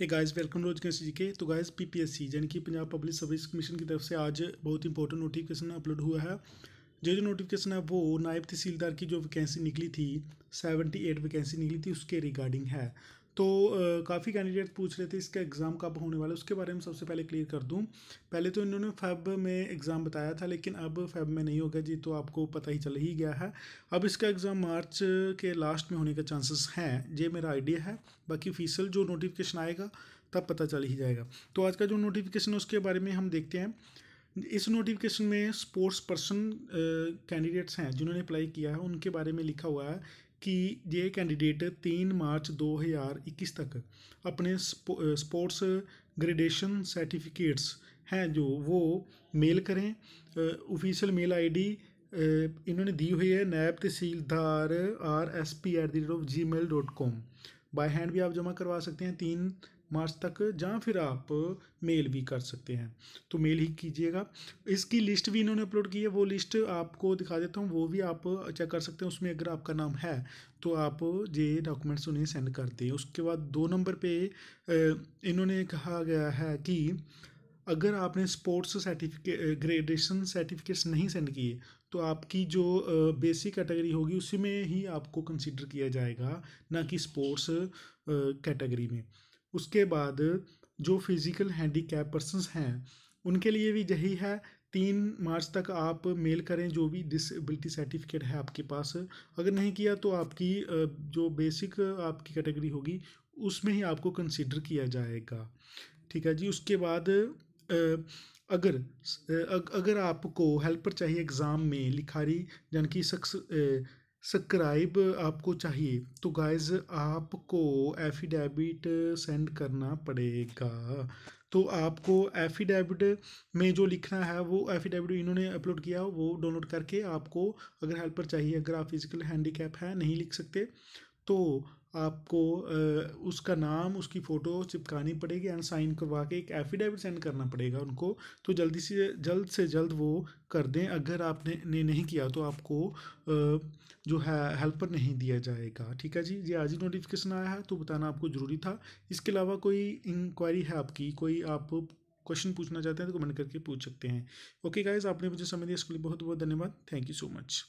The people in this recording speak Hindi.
हे गाइस वेलकम रोज गणेश जी के तो गाइस पीपीएससी यानी कि पंजाब पब्लिक सर्विस कमीशन की तरफ से आज बहुत इंपॉर्टेंट नोटिफिकेशन अपलोड हुआ है जो जो नोटिफिकेशन है वो नायब तहसीलदार की जो वैकेंसी निकली थी सेवेंटी एट वैकेंसी निकली थी उसके रिगार्डिंग है तो काफ़ी कैंडिडेट पूछ रहे थे इसका एग्ज़ाम कब होने वाला है उसके बारे में सबसे पहले क्लियर कर दूँ पहले तो इन्होंने फैब में एग्ज़ाम बताया था लेकिन अब फैब में नहीं होगा जी तो आपको पता ही चल ही गया है अब इसका एग्ज़ाम मार्च के लास्ट में होने का चांसेस हैं ये मेरा आइडिया है बाकी फीसल जो नोटिफिकेशन आएगा तब पता चल ही जाएगा तो आज का जो नोटिफिकेशन है उसके बारे में हम देखते हैं इस नोटिफिकेशन में स्पोर्ट्स पर्सन कैंडिडेट्स हैं जिन्होंने अप्लाई किया है उनके बारे में लिखा हुआ है कि ये कैंडिडेट तीन मार्च 2021 तक अपने स्पो, स्पोर्ट्स ग्रेडेशन सर्टिफिकेट्स हैं जो वो मेल करें ऑफिशियल मेल आईडी इन्होंने दी हुई है नैब तहसीलदार R S P at the rate of Gmail dot com by hand भी आप जमा करवा सकते हैं तीन मार्च तक या फिर आप मेल भी कर सकते हैं तो मेल ही कीजिएगा इसकी लिस्ट भी इन्होंने अपलोड की है वो लिस्ट आपको दिखा देता हूँ वो भी आप चेक कर सकते हैं उसमें अगर आपका नाम है तो आप ये डॉक्यूमेंट्स उन्हें सेंड कर दें उसके बाद दो नंबर पे इन्होंने कहा गया है कि अगर आपने स्पोर्ट्स सर्टिफिकेट ग्रेडेशन सर्टिफिकेट्स नहीं सेंड किए तो आपकी जो बेसिक कैटेगरी होगी उसी में ही आपको कंसिडर किया जाएगा ना कि स्पोर्ट्स कैटेगरी में उसके बाद जो फिज़िकल हैंडीकैप पर्सनस हैं उनके लिए भी यही है तीन मार्च तक आप मेल करें जो भी डिसेबिलिटी सर्टिफिकेट है आपके पास अगर नहीं किया तो आपकी जो बेसिक आपकी कैटेगरी होगी उसमें ही आपको कंसिडर किया जाएगा ठीक है जी उसके बाद अगर अगर आपको हेल्पर चाहिए एग्ज़ाम में लिखारी यानी कि सक्स सब्सक्राइब आपको चाहिए तो गाइज आपको एफिडेविट सेंड करना पड़ेगा तो आपको एफिडेविट में जो लिखना है वो एफिडेविट इन्होंने अपलोड किया वो डाउनलोड करके आपको अगर हेल्पर चाहिए अगर आप फिजिकल हैंडीकैप है नहीं लिख सकते तो आपको उसका नाम उसकी फ़ोटो चिपकानी पड़ेगी एंड साइन करवा के एक एफिडेविट सेंड करना पड़ेगा उनको तो जल्दी से जल्द से जल्द वो कर दें अगर आपने ने नहीं किया तो आपको जो है हेल्पर नहीं दिया जाएगा ठीक है जी ये आज ही नोटिफिकेशन आया है तो बताना आपको ज़रूरी था इसके अलावा कोई इंक्वायरी है आपकी कोई आप क्वेश्चन पूछना चाहते हैं तो कमेंट करके पूछ सकते हैं ओके गाइज आपने मुझे समय दिया इसके लिए बहुत बहुत धन्यवाद थैंक यू सो मच